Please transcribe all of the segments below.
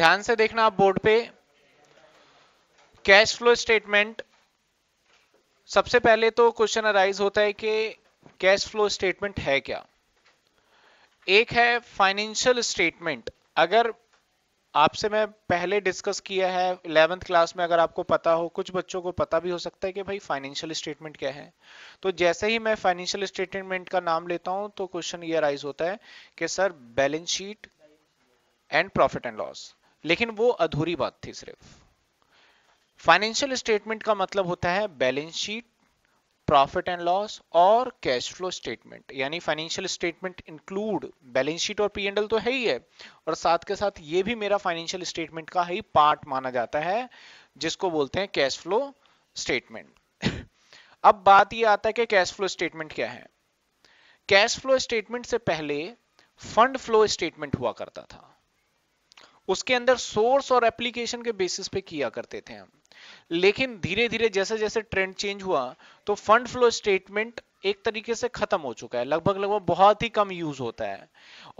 ध्यान से देखना आप बोर्ड पे कैश फ्लो स्टेटमेंट सबसे पहले तो क्वेश्चन अराइज होता है कि कैश फ्लो स्टेटमेंट है क्या एक है फाइनेंशियल स्टेटमेंट अगर आपसे मैं पहले डिस्कस किया है इलेवेंथ क्लास में अगर आपको पता हो कुछ बच्चों को पता भी हो सकता है कि भाई फाइनेंशियल स्टेटमेंट क्या है तो जैसे ही मैं फाइनेंशियल स्टेटमेंट का नाम लेता हूं तो क्वेश्चन ये अराइज होता है कि sir balance sheet and profit and loss लेकिन वो अधूरी बात थी सिर्फ फाइनेंशियल स्टेटमेंट का मतलब होता है balance sheet profit and loss और कैश फ्लो स्टेटमेंट यानी financial statement include balance sheet और पी एंडल तो है ही है और साथ के साथ ये भी मेरा फाइनेंशियल स्टेटमेंट का ही पार्ट माना जाता है जिसको बोलते हैं कैश फ्लो स्टेटमेंट अब बात ये आता है कि कैश फ्लो स्टेटमेंट क्या है कैश फ्लो स्टेटमेंट से पहले फंड फ्लो स्टेटमेंट हुआ करता था उसके अंदर सोर्स और एप्लीकेशन के बेसिस पे किया करते थे हम लेकिन धीरे धीरे जैसे जैसे ट्रेंड चेंज हुआ तो फंड फ्लो स्टेटमेंट एक तरीके से खत्म हो चुका है लगभग लगभग बहुत ही कम यूज होता है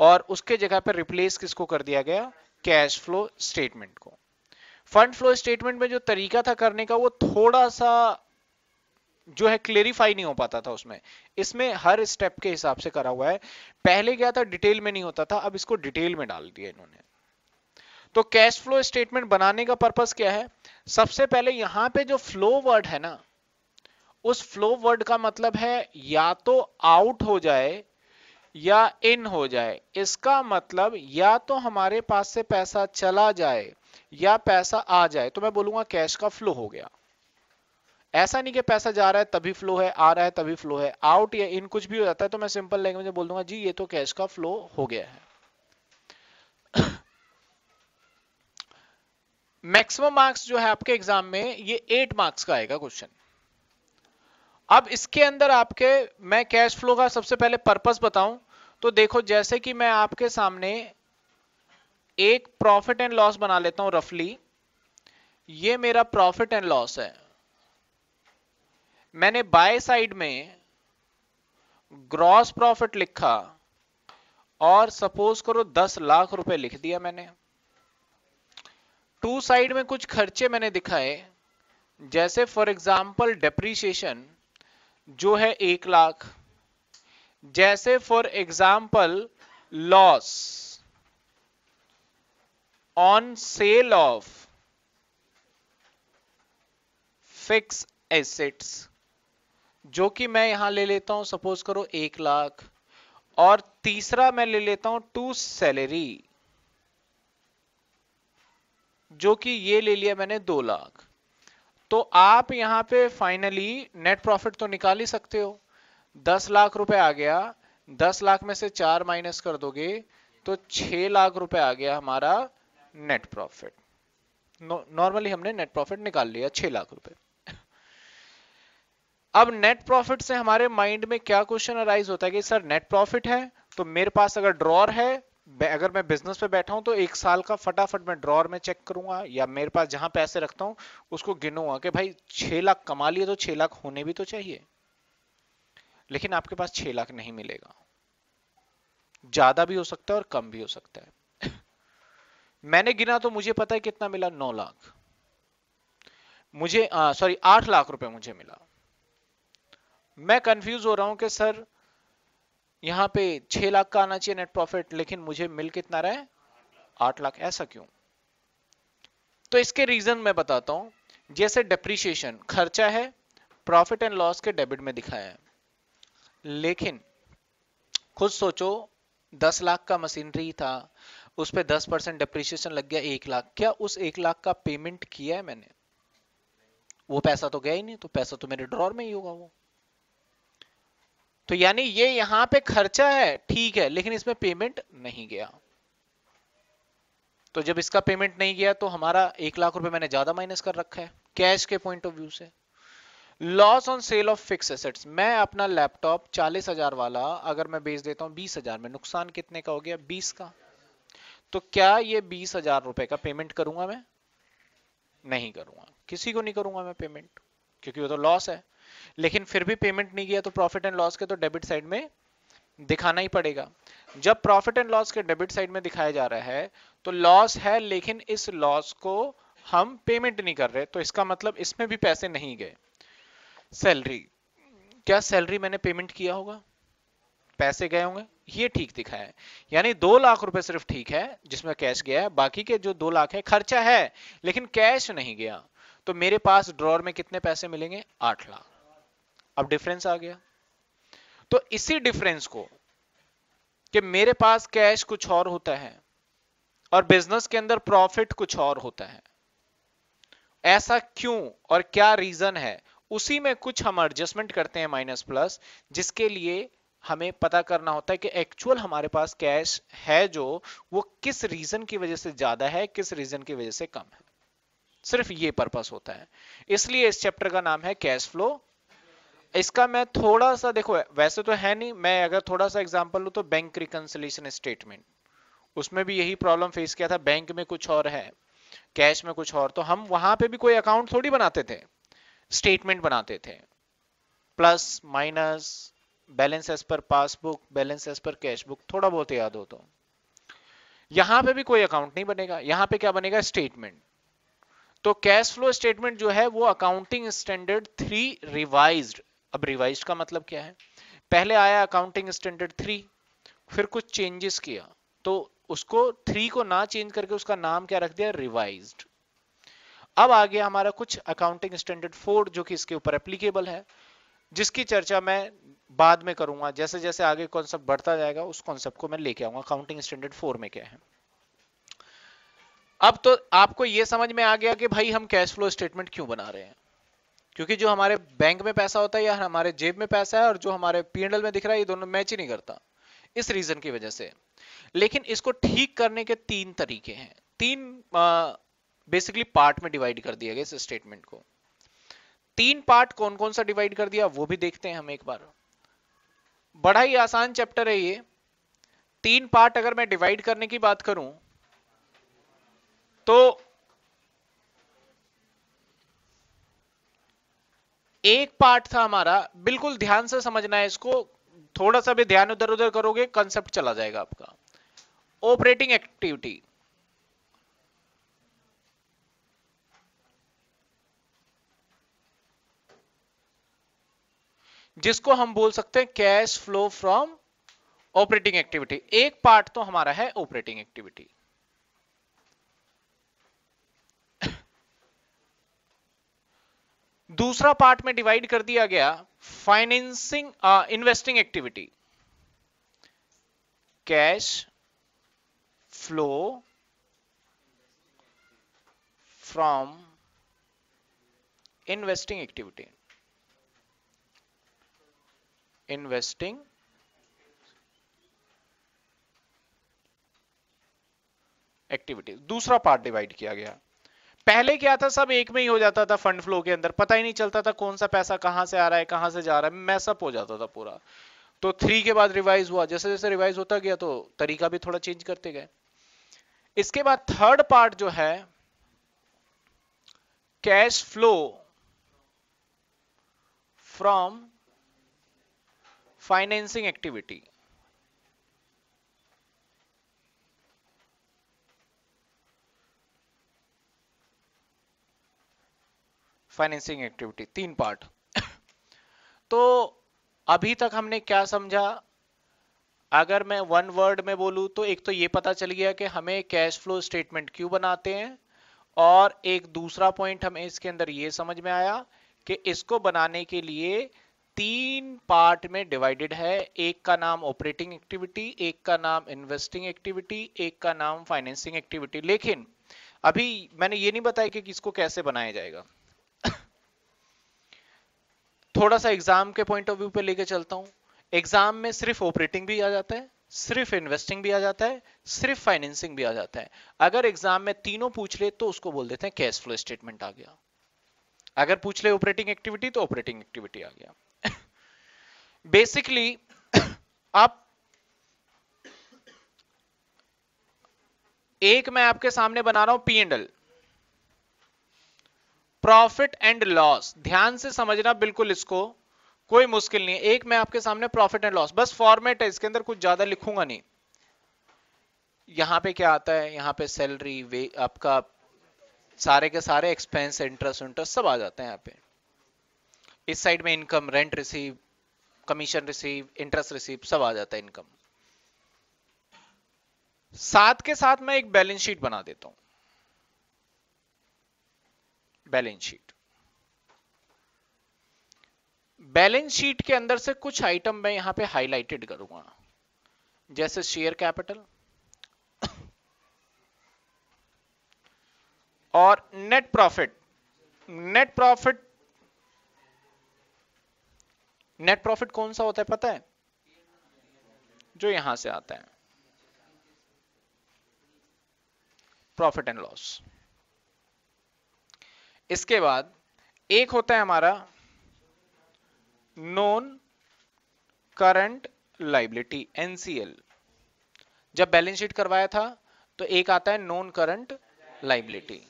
और उसके जगह पर रिप्लेस किसको कर दिया गया कैश फ्लो स्टेटमेंट को फंड फ्लो स्टेटमेंट में जो तरीका था करने का वो थोड़ा सा जो है क्लेरिफाई नहीं हो पाता था उसमें इसमें हर स्टेप के हिसाब से करा हुआ है पहले क्या था डिटेल में नहीं होता था अब इसको डिटेल में डाल दिया इन्होंने तो कैश फ्लो स्टेटमेंट बनाने का पर्पस क्या है सबसे पहले यहां पे जो फ्लो वर्ड है ना उस फ्लो वर्ड का मतलब है या तो आउट हो जाए या इन हो जाए इसका मतलब या तो हमारे पास से पैसा चला जाए या पैसा आ जाए तो मैं बोलूंगा कैश का फ्लो हो गया ऐसा नहीं कि पैसा जा रहा है तभी फ्लो है आ रहा है तभी फ्लो है आउट या इन कुछ भी हो जाता है तो मैं सिंपल लैंग्वेज में बोल दूंगा जी ये तो कैश का फ्लो हो गया है मैक्सिमम मार्क्स जो है आपके एग्जाम में ये एट मार्क्स का आएगा क्वेश्चन अब इसके अंदर आपके मैं कैश फ्लो का सबसे पहले पर्पस बताऊं तो देखो जैसे कि मैं आपके सामने एक प्रॉफिट एंड लॉस बना लेता हूं रफली ये मेरा प्रॉफिट एंड लॉस है मैंने बाय साइड में ग्रॉस प्रॉफिट लिखा और सपोज करो दस लाख रुपए लिख दिया मैंने टू साइड में कुछ खर्चे मैंने दिखाए जैसे फॉर एग्जाम्पल डेप्रीशिएशन जो है एक लाख जैसे for example loss on sale of fix assets जो कि मैं यहां ले लेता हूं सपोज करो एक लाख और तीसरा मैं ले लेता हूं टू सैलरी जो कि ये ले लिया मैंने दो लाख तो आप यहां पे फाइनली नेट प्रॉफिट तो निकाल ही सकते हो दस लाख रुपए आ गया दस लाख में से चार माइनस कर दोगे तो छह लाख रुपए आ गया हमारा नेट प्रॉफिट नॉर्मली हमने नेट प्रॉफिट निकाल लिया छह लाख रुपए अब नेट प्रॉफिट से हमारे माइंड में क्या क्वेश्चन अराइज होता है कि सर नेट प्रॉफिट है तो मेरे पास अगर ड्रॉर है अगर मैं बिजनेस पे बैठा हूँ तो एक साल का फटाफट मैं ड्रॉर में चेक करूंगा या मेरे पास जहां पैसे रखता हूँ उसको गिनूंगा कि भाई छह लाख कमा लिए तो छह लाख होने भी तो चाहिए लेकिन आपके पास छह लाख नहीं मिलेगा ज्यादा भी हो सकता है और कम भी हो सकता है मैंने गिना तो मुझे पता है कितना मिला नौ लाख मुझे सॉरी आठ लाख रुपए मुझे मिला मैं कंफ्यूज हो रहा हूं कि सर यहाँ पे छह लाख का आना चाहिए नेट प्रॉफिट लेकिन मुझे मिल कितना रहा है आठ लाख ऐसा क्यों तो इसके रीजन मैं बताता हूं जैसे डेप्रिशिएशन खर्चा है प्रॉफिट एंड लॉस के डेबिट में दिखाया है लेकिन खुद सोचो दस लाख का मशीनरी था उस पर दस परसेंट डेप्रिशिएशन लग गया एक लाख क्या उस एक लाख का पेमेंट किया है मैंने वो पैसा तो गया ही नहीं तो पैसा तो मेरे ड्रॉर में ही होगा वो तो यानी ये यहां पे खर्चा है ठीक है लेकिन इसमें पेमेंट नहीं गया तो जब इसका पेमेंट नहीं गया तो हमारा एक लाख रुपए मैंने ज्यादा माइनस कर रखा है कैश के पॉइंट ऑफ व्यू से loss on sale of fix assets मैं अपना लैपटॉप चालीस हजार वाला अगर मैं बेच देता हूं बीस हजार में नुकसान कितने का हो गया बीस का तो क्या ये बीस हजार रुपए का पेमेंट करूंगा मैं नहीं करूंगा किसी को नहीं करूंगा मैं पेमेंट क्योंकि वो तो लॉस है लेकिन फिर भी पेमेंट नहीं किया तो प्रॉफिट एंड लॉस के तो डेबिट साइड में दिखाना ही पड़ेगा जब प्रॉफिट एंड लॉस के डेबिट साइड में दिखाया जा रहा है तो लॉस है लेकिन इस लॉस को हम पेमेंट नहीं कर रहे तो इसका मतलब इसमें भी पैसे नहीं गए सैलरी क्या सैलरी मैंने पेमेंट किया होगा पैसे गए होंगे ये ठीक दिखा है यानी दो लाख रुपए सिर्फ ठीक है जिसमें कैश गया है बाकी के जो दो लाख है खर्चा है लेकिन कैश नहीं गया तो मेरे पास ड्रॉर में कितने पैसे मिलेंगे आठ लाख अब डिफरेंस आ गया तो इसी डिफरेंस को कि मेरे पास कैश कुछ और होता है और बिजनेस के अंदर प्रॉफिट कुछ और होता है ऐसा क्यों और क्या रीजन है उसी में कुछ हम एडजस्टमेंट करते हैं माइनस प्लस जिसके लिए हमें पता करना होता है कि एक्चुअल हमारे पास कैश है जो वो किस रीजन की वजह से ज्यादा है किस रीजन की वजह से कम है सिर्फ ये पर्पस होता है इसलिए इस चैप्टर का नाम है कैश फ्लो इसका मैं थोड़ा सा देखो वैसे तो है नहीं मैं अगर थोड़ा सा एग्जाम्पल लू तो बैंक रिकनसलेशन स्टेटमेंट उसमें भी यही प्रॉब्लम फेस किया था बैंक में कुछ और है कैश में कुछ और तो हम वहां पे भी कोई अकाउंट थोड़ी बनाते थे स्टेटमेंट बनाते थे plus minus balance as per passbook balance as per cash book थोड़ा बहुत याद हो तो यहां पे भी कोई अकाउंट नहीं बनेगा यहां पे क्या बनेगा स्टेटमेंट तो कैश फ्लो स्टेटमेंट जो है वो अकाउंटिंग स्टैंडर्ड थ्री रिवाइज्ड अब रिवाइज का मतलब क्या है पहले आया अकाउंटिंग स्टैंडर्ड थ्री फिर कुछ चेंजेस किया तो उसको थ्री को ना चेंज करके उसका नाम क्या रख दिया रिवाइज अब आ गया हमारा कुछ अकाउंटिंग स्टैंडर्ड फोर जो कि इसके ऊपर एप्लीकेबल है जिसकी चर्चा मैं बाद में करूंगा जैसे जैसे आगे कॉन्सेप्ट बढ़ता जाएगा उस कॉन्सेप्ट को मैं लेके आऊंगा अकाउंटिंग स्टैंडर्ड फोर में क्या है अब तो आपको यह समझ में आ गया कि भाई हम कैश फ्लो स्टेटमेंट क्यों बना रहे हैं क्योंकि जो हमारे बैंक में पैसा होता है या हमारे जेब में पैसा है और जो हमारे पीएनएल में दिख रहा है ये दोनों मैच ही नहीं करता इस रीजन की वजह से लेकिन इसको ठीक करने के तीन तरीके हैं तीन बेसिकली पार्ट में डिवाइड कर दिया गया इस स्टेटमेंट को तीन पार्ट कौन कौन सा डिवाइड कर दिया वो भी देखते हैं हम एक बार बड़ा ही आसान चैप्टर है ये तीन पार्ट अगर मैं डिवाइड करने की बात करूं तो एक पार्ट था हमारा बिल्कुल ध्यान से समझना है इसको थोड़ा सा भी ध्यान उधर उधर करोगे कंसेप्ट चला जाएगा आपका ऑपरेटिंग एक्टिविटी जिसको हम बोल सकते हैं cash flow from operating activity एक पार्ट तो हमारा है ऑपरेटिंग एक्टिविटी दूसरा पार्ट में डिवाइड कर दिया गया financing investing activity cash flow from investing activity investing activity दूसरा पार्ट डिवाइड किया गया पहले क्या था सब एक में ही हो जाता था फंड फ्लो के अंदर पता ही नहीं चलता था कौन सा पैसा कहां से आ रहा है कहां से जा रहा है मैसअप हो जाता था पूरा तो थ्री के बाद रिवाइज हुआ जैसे जैसे रिवाइज होता गया तो तरीका भी थोड़ा चेंज करते गए इसके बाद थर्ड पार्ट जो है cash flow from financing activity financing activity तीन पार्ट तो अभी तक हमने क्या समझा अगर मैं वन वर्ड में बोलू तो एक तो ये पता चल गया कि हमें कैश फ्लो स्टेटमेंट क्यों बनाते हैं और एक दूसरा पॉइंट हमें इसके अंदर ये समझ में आया कि इसको बनाने के लिए तीन पार्ट में डिवाइडेड है एक का नाम ऑपरेटिंग एक्टिविटी एक का नाम इन्वेस्टिंग एक्टिविटी एक का नाम फाइनेंसिंग एक्टिविटी लेकिन अभी मैंने ये नहीं बताया कि किसको कैसे बनाया जाएगा थोड़ा सा एग्जाम के पॉइंट ऑफ व्यू पे लेके चलता हूँ एग्जाम में सिर्फ ऑपरेटिंग भी आ जाता है सिर्फ इन्वेस्टिंग भी आ जाता है सिर्फ फाइनेंसिंग भी आ जाता है अगर एग्जाम में तीनों पूछ ले तो उसको बोल देते हैं कैश फ्लो स्टेटमेंट आ गया अगर पूछ ले ऑपरेटिंग एक्टिविटी तो ऑपरेटिंग एक्टिविटी आ गया बेसिकली आप एक मैं आपके सामने बना रहा हूं P and L profit and loss ध्यान से समझना बिल्कुल इसको कोई मुश्किल नहीं है एक मैं आपके सामने प्रॉफिट एंड लॉस बस फॉर्मेट है इसके अंदर कुछ ज्यादा लिखूंगा नहीं यहां पे क्या आता है यहां पे सैलरी वे आपका सारे के सारे एक्सपेंस इंटरेस्ट इंटरेस्ट सब आ जाते हैं यहाँ पे इस साइड में income rent receive commission receive interest receive सब आ जाता है इनकम साथ के साथ मैं एक बैलेंस शीट बना देता हूं बैलेंस शीट बैलेंस शीट के अंदर से कुछ आइटम मैं यहां पे हाईलाइटेड करूंगा जैसे शेयर कैपिटल और net profit net profit net profit कौन सा होता है पता है जो यहां से आता है प्रॉफिट एंड लॉस इसके बाद एक होता है हमारा नॉन करंट लाइबिलिटी एनसीएल जब बैलेंस शीट करवाया था तो एक आता है नॉन करंट लाइबिलिटी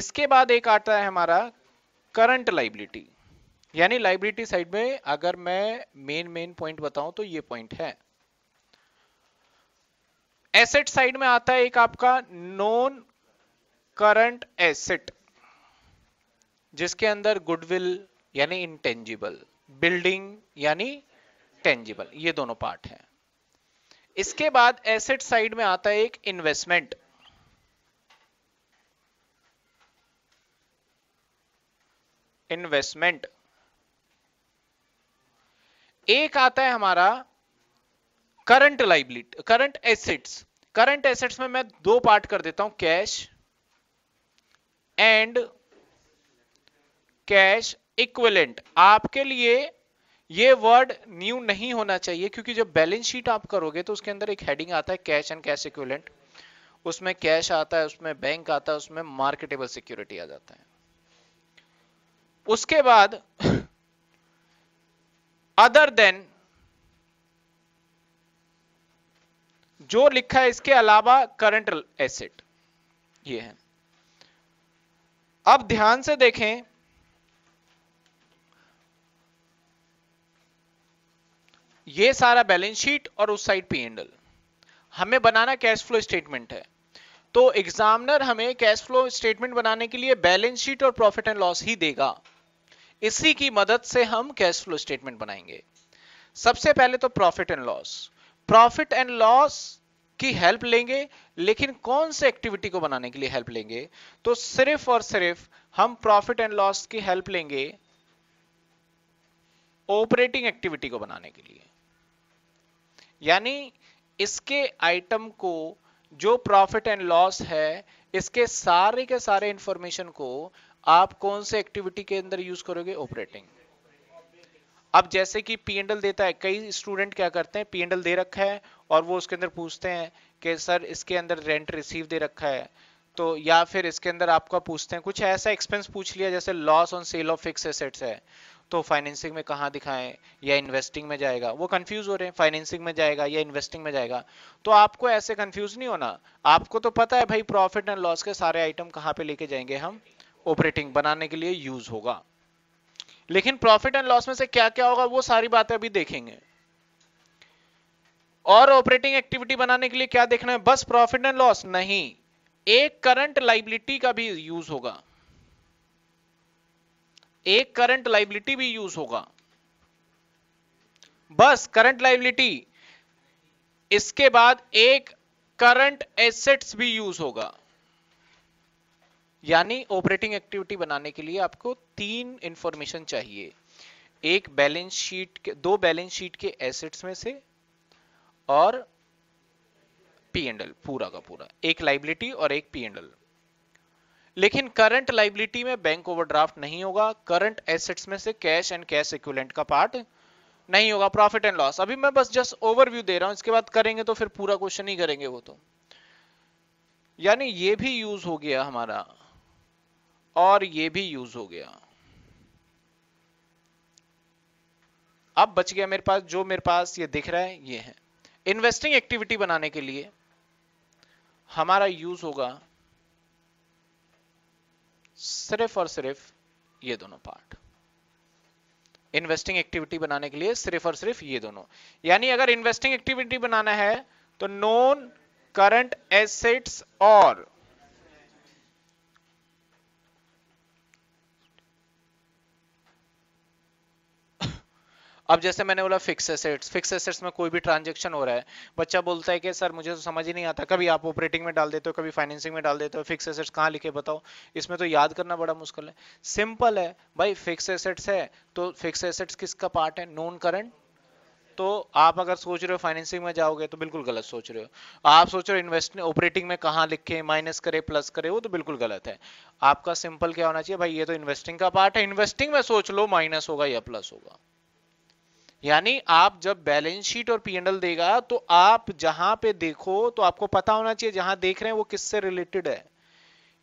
इसके बाद एक आता है हमारा करंट लाइबिलिटी यानी लाइबिलिटी साइड में अगर मैं मेन मेन पॉइंट बताऊं तो ये पॉइंट है एसेट साइड में आता है एक आपका नॉन करंट एसेट जिसके अंदर गुडविल यानी इंटेंजिबल बिल्डिंग यानी टेंजिबल ये दोनों पार्ट हैं इसके बाद एसेट साइड में आता है एक इन्वेस्टमेंट इन्वेस्टमेंट एक आता है हमारा current liability current assets current assets में मैं दो पार्ट कर देता हूं कैश एंड कैश इक्वलेंट आपके लिए ये वर्ड न्यू नहीं होना चाहिए क्योंकि जब बैलेंस शीट आप करोगे तो उसके अंदर एक हेडिंग आता है कैश एंड कैश इक्वलेंट उसमें कैश आता है उसमें बैंक आता है उसमें मार्केटेबल सिक्योरिटी आ जाता है उसके बाद अदर देन जो लिखा है इसके अलावा करंट एसेट ये है अब ध्यान से देखें ये सारा बैलेंस शीट और उस साइड पी एंडल हमें बनाना कैश फ्लो स्टेटमेंट है तो एग्जामिनर हमें कैश फ्लो स्टेटमेंट बनाने के लिए बैलेंस शीट और प्रॉफिट एंड लॉस ही देगा इसी की मदद से हम कैश फ्लो स्टेटमेंट बनाएंगे सबसे पहले तो profit and loss profit and loss की हेल्प लेंगे लेकिन कौन से एक्टिविटी को बनाने के लिए हेल्प लेंगे तो सिर्फ और सिर्फ हम प्रॉफिट एंड लॉस की हेल्प लेंगे ऑपरेटिंग एक्टिविटी को बनाने के लिए यानी इसके आइटम को जो प्रॉफिट एंड लॉस है इसके सारे के सारे इंफॉर्मेशन को आप कौन से एक्टिविटी के अंदर यूज करोगे ऑपरेटिंग अब जैसे कि पी एंडल देता है कई स्टूडेंट क्या करते हैं पी एंडल दे रखा है और वो उसके अंदर पूछते हैं कि सर इसके अंदर रेंट रिसीव दे रखा है तो या फिर इसके अंदर आपका पूछते हैं कुछ ऐसा एक्सपेंस पूछ लिया जैसे loss on sale of fix assets है तो फाइनेंसिंग में कहाँ दिखाएं या इन्वेस्टिंग में जाएगा वो कंफ्यूज हो रहे हैं फाइनेंसिंग में जाएगा या इन्वेस्टिंग में जाएगा तो आपको ऐसे कंफ्यूज नहीं होना आपको तो पता है भाई प्रॉफिट एंड लॉस के सारे आइटम कहाँ पे लेके जाएंगे हम ऑपरेटिंग बनाने के लिए यूज होगा लेकिन प्रॉफिट एंड लॉस में से क्या क्या होगा वो सारी बातें अभी देखेंगे और ऑपरेटिंग एक्टिविटी बनाने के लिए क्या देखना है बस प्रॉफिट एंड लॉस नहीं एक करंट लाइबिलिटी का भी यूज होगा एक करंट लाइबिलिटी भी यूज होगा बस करंट लाइबिलिटी इसके बाद एक करंट एसेट्स भी यूज होगा यानी ऑपरेटिंग एक्टिविटी बनाने के लिए आपको तीन इंफॉर्मेशन चाहिए एक बैलेंस शीट के दो बैलेंस शीट के एसेट्स में से और पी एंड एल पूरा का पूरा एक लाइबिलिटी और एक पी एंड एल लेकिन करंट लाइबिलिटी में बैंक ओवरड्राफ्ट नहीं होगा करंट एसेट्स में से कैश एंड कैश इक्विवेलेंट का पार्ट नहीं होगा प्रॉफिट एंड लॉस अभी मैं बस जस्ट ओवरव्यू दे रहा हूं इसके बाद करेंगे तो फिर पूरा क्वेश्चन ही करेंगे वो तो यानी ये भी यूज हो गया हमारा और ये भी यूज हो गया अब बच गया मेरे पास जो मेरे पास ये दिख रहा है ये है इन्वेस्टिंग एक्टिविटी बनाने के लिए हमारा यूज होगा सिर्फ और सिर्फ ये दोनों पार्ट इन्वेस्टिंग एक्टिविटी बनाने के लिए सिर्फ और सिर्फ ये दोनों यानी अगर इन्वेस्टिंग एक्टिविटी बनाना है तो नॉन करंट एसेट्स और अब जैसे मैंने बोला फिक्स एसेट्स फिक्स एसेट्स में कोई भी ट्रांजेक्शन हो रहा है बच्चा बोलता है कि सर मुझे तो समझ ही नहीं आता कभी आप ऑपरेटिंग में डाल देते हो कभी फाइनेंसिंग में डाल देते हो फिक्स एसेट्स कहाँ लिखे बताओ इसमें तो याद करना बड़ा मुश्किल है सिंपल है भाई फिक्स एसेट्स है तो फिक्स एसेट्स किसका पार्ट है नॉन करंट तो आप अगर सोच रहे हो फाइनेंसिंग में जाओगे तो बिल्कुल गलत सोच रहे हो आप सोच रहे हो इन्वेस्ट ऑपरेटिंग में कहाँ लिखे माइनस करे प्लस करे वो तो बिल्कुल गलत है आपका सिंपल क्या होना चाहिए भाई ये तो इन्वेस्टिंग का पार्ट है इन्वेस्टिंग में सोच लो माइनस होगा या प्लस होगा यानी आप जब बैलेंस शीट और पीएनएल देगा तो आप जहां पे देखो तो आपको पता होना चाहिए जहां देख रहे हैं वो किससे रिलेटेड है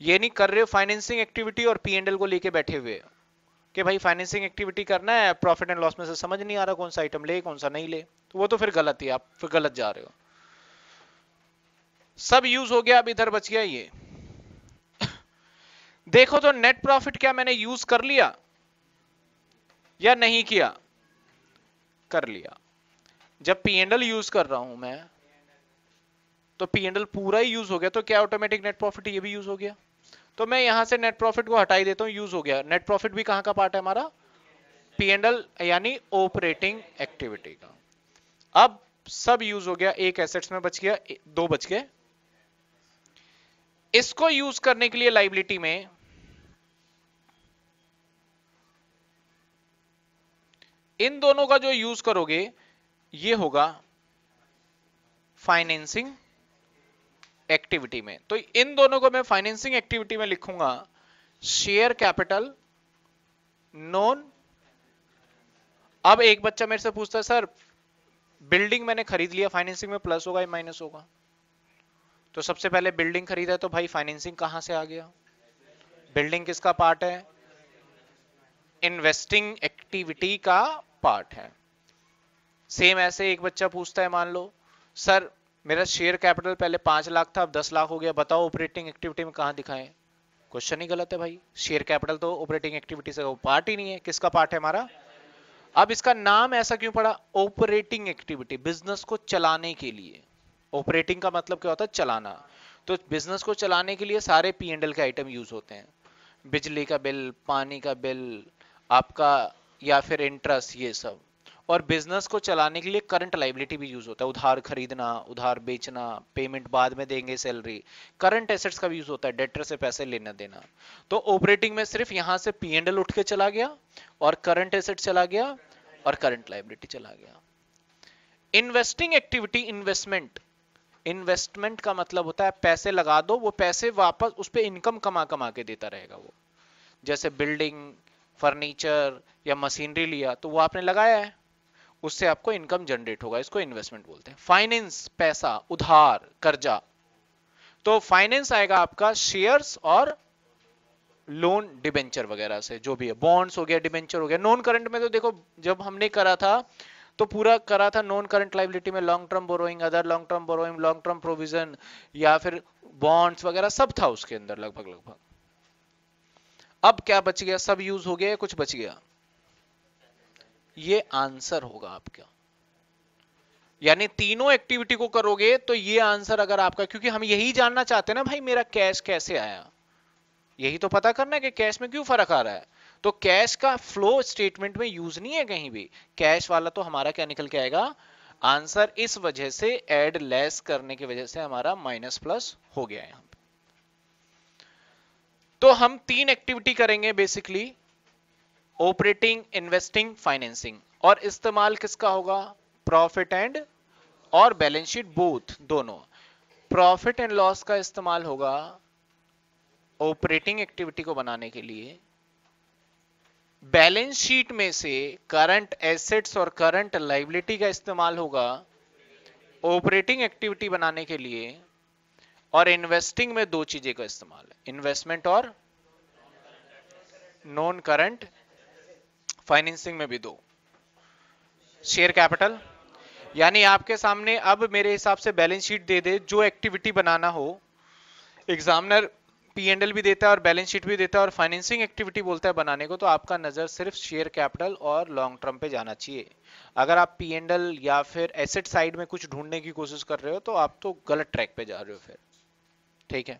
ये नहीं कर रहे हो फाइनेंसिंग एक्टिविटी और पीएनएल को लेके बैठे हुए कि भाई फाइनेंसिंग एक्टिविटी करना है प्रॉफिट एंड लॉस में से समझ नहीं आ रहा कौन सा आइटम ले कौन सा नहीं ले तो वो तो फिर गलत ही आप फिर गलत जा रहे हो सब यूज हो गया अब इधर बच गया ये देखो तो नेट प्रॉफिट क्या मैंने यूज कर लिया या नहीं किया कर लिया जब पी एंडल यूज कर रहा हूं मैं तो पी एंडल पूरा ही यूज हो गया तो क्या ऑटोमेटिक नेट प्रॉफिट ये भी यूज हो गया तो मैं यहां से नेट प्रॉफिट को हटाई देता हूँ यूज हो गया नेट प्रॉफिट भी कहां का पार्ट है हमारा पी एंडल यानी ऑपरेटिंग एक्टिविटी का अब सब यूज हो गया एक एसेट्स में बच गया दो बच गए इसको यूज करने के लिए लाइबिलिटी में इन दोनों का जो यूज करोगे ये होगा फाइनेंसिंग एक्टिविटी में तो इन दोनों को मैं फाइनेंसिंग एक्टिविटी में लिखूंगा शेयर कैपिटल नॉन अब एक बच्चा मेरे से पूछता है सर बिल्डिंग मैंने खरीद लिया फाइनेंसिंग में प्लस होगा या माइनस होगा तो सबसे पहले बिल्डिंग खरीदा तो भाई फाइनेंसिंग कहां से आ गया बिल्डिंग किसका पार्ट है इन्वेस्टिंग एक्टिविटी का पार्ट है सेम ऐसे एक बच्चा पूछता है मान लो सर मेरा शेयर कैपिटल पहले पांच लाख था अब दस लाख हो गया बताओ ऑपरेटिंग एक्टिविटी में कहा दिखाएं क्वेश्चन ही गलत है भाई शेयर कैपिटल तो ऑपरेटिंग एक्टिविटी से वो पार्ट ही नहीं है किसका पार्ट है हमारा अब इसका नाम ऐसा क्यों पड़ा ऑपरेटिंग एक्टिविटी बिजनेस को चलाने के लिए ऑपरेटिंग का मतलब क्या होता है चलाना तो बिजनेस को चलाने के लिए सारे पी एंडल के आइटम यूज होते हैं बिजली का बिल पानी का बिल आपका या फिर इंटरेस्ट ये सब और बिजनेस को चलाने के लिए करंट लाइबिलिटी भी यूज होता है उधार खरीदना उधार बेचना पेमेंट बाद में देंगे सैलरी करंट एसेट्स का भी यूज होता है डेटर से पैसे लेना देना तो ऑपरेटिंग में सिर्फ यहाँ से पी एंड एल उठ के चला गया और करंट एसेट चला गया और करंट लाइबिलिटी चला गया इन्वेस्टिंग एक्टिविटी इन्वेस्टमेंट इन्वेस्टमेंट का मतलब होता है पैसे लगा दो वो पैसे वापस उस पर इनकम कमा कमा के देता रहेगा वो जैसे बिल्डिंग फर्नीचर या मशीनरी लिया तो वो आपने लगाया है उससे आपको इनकम जनरेट होगा इसको इन्वेस्टमेंट बोलते हैं फाइनेंस पैसा उधार कर्जा तो फाइनेंस आएगा आपका शेयर्स और लोन डिबेंचर वगैरह से जो भी है बॉन्ड्स हो गया डिबेंचर हो गया नॉन करंट में तो देखो जब हमने करा था तो पूरा करा था नॉन करंट लाइबिलिटी में long term borrowing other long term borrowing long term provision या फिर बॉन्ड्स वगैरह सब था उसके अंदर लगभग लगभग अब क्या बच गया सब यूज हो गया कुछ बच गया ये आंसर होगा आपका यानी तीनों एक्टिविटी को करोगे तो ये आंसर अगर आपका क्योंकि हम यही जानना चाहते हैं ना भाई मेरा कैश कैसे आया यही तो पता करना है कि कैश में क्यों फर्क आ रहा है तो कैश का फ्लो स्टेटमेंट में यूज नहीं है कहीं भी कैश वाला तो हमारा क्या निकल के आएगा आंसर इस वजह से एड लेस करने की वजह से हमारा माइनस प्लस हो गया यहां पर तो हम तीन एक्टिविटी करेंगे बेसिकली ऑपरेटिंग इन्वेस्टिंग फाइनेंसिंग और इस्तेमाल किसका होगा प्रॉफिट एंड और बैलेंस शीट बोथ दोनों प्रॉफिट एंड लॉस का इस्तेमाल होगा ऑपरेटिंग एक्टिविटी को बनाने के लिए बैलेंस शीट में से करंट एसेट्स और करंट लाइबिलिटी का इस्तेमाल होगा ऑपरेटिंग एक्टिविटी बनाने के लिए और इन्वेस्टिंग में दो चीजें का इस्तेमाल है इन्वेस्टमेंट और नॉन करंट फाइनेंसिंग में भी दो शेयर कैपिटल यानी आपके सामने अब मेरे हिसाब से बैलेंस शीट दे दे जो एक्टिविटी बनाना हो एग्जामिनर पी एंडल भी देता है और बैलेंस शीट भी देता है और फाइनेंसिंग एक्टिविटी बोलता है बनाने को तो आपका नजर सिर्फ शेयर कैपिटल और लॉन्ग टर्म पे जाना चाहिए अगर आप पी एंडल या फिर एसेट साइड में कुछ ढूंढने की कोशिश कर रहे हो तो आप तो गलत ट्रैक पे जा रहे हो फिर ठीक है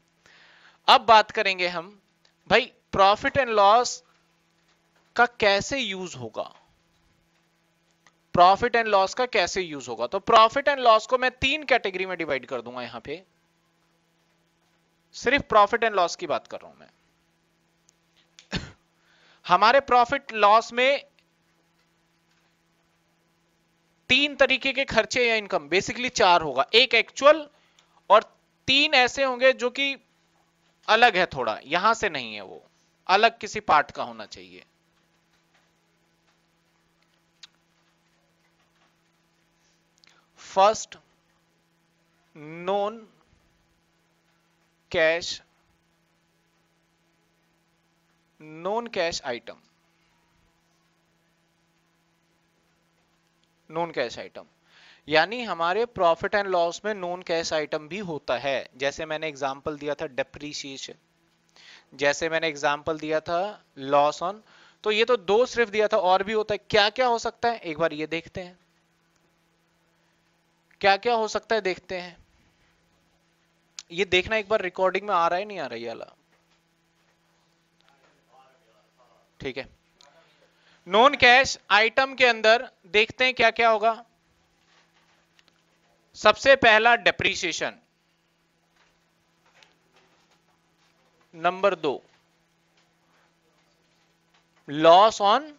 अब बात करेंगे हम भाई प्रॉफिट एंड लॉस का कैसे यूज होगा प्रॉफिट एंड लॉस का कैसे यूज होगा तो प्रॉफिट एंड लॉस को मैं तीन कैटेगरी में डिवाइड कर दूंगा यहां पे सिर्फ प्रॉफिट एंड लॉस की बात कर रहा हूं मैं हमारे प्रॉफिट लॉस में तीन तरीके के खर्चे या इनकम बेसिकली चार होगा एक एक्चुअल और तीन ऐसे होंगे जो कि अलग है थोड़ा यहां से नहीं है वो अलग किसी पार्ट का होना चाहिए first non cash non cash item non cash item यानी हमारे प्रॉफिट एंड लॉस में नॉन कैश आइटम भी होता है जैसे मैंने एग्जाम्पल दिया था डेप्रीशिएशन जैसे मैंने एग्जाम्पल दिया था लॉस ऑन तो ये तो दो सिर्फ दिया था और भी होता है क्या क्या हो सकता है एक बार ये देखते हैं क्या क्या हो सकता है देखते हैं ये देखना एक बार रिकॉर्डिंग में आ रहा है नहीं आ रही अला ठीक है नॉन कैश आइटम के अंदर देखते हैं क्या क्या होगा सबसे पहला डेप्रीसिएशन नंबर दो loss on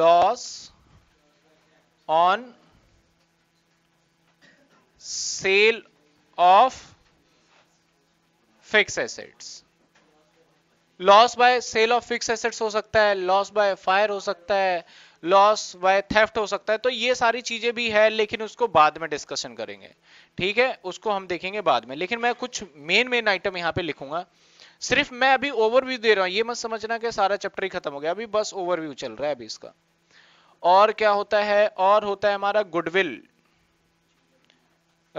loss on sale of fix assets loss by sale of fix assets हो सकता है लॉस बाय फायर हो सकता है लॉस व थेफ्ट हो सकता है तो ये सारी चीजें भी है लेकिन उसको बाद में डिस्कशन करेंगे ठीक है उसको हम देखेंगे बाद में लेकिन मैं कुछ मेन मेन आइटम यहाँ पे लिखूंगा सिर्फ मैं अभी ओवरव्यू दे रहा हूँ ये मत समझना कि सारा चैप्टर ही खत्म हो गया अभी बस ओवरव्यू चल रहा है अभी इसका और क्या होता है और होता है हमारा गुडविल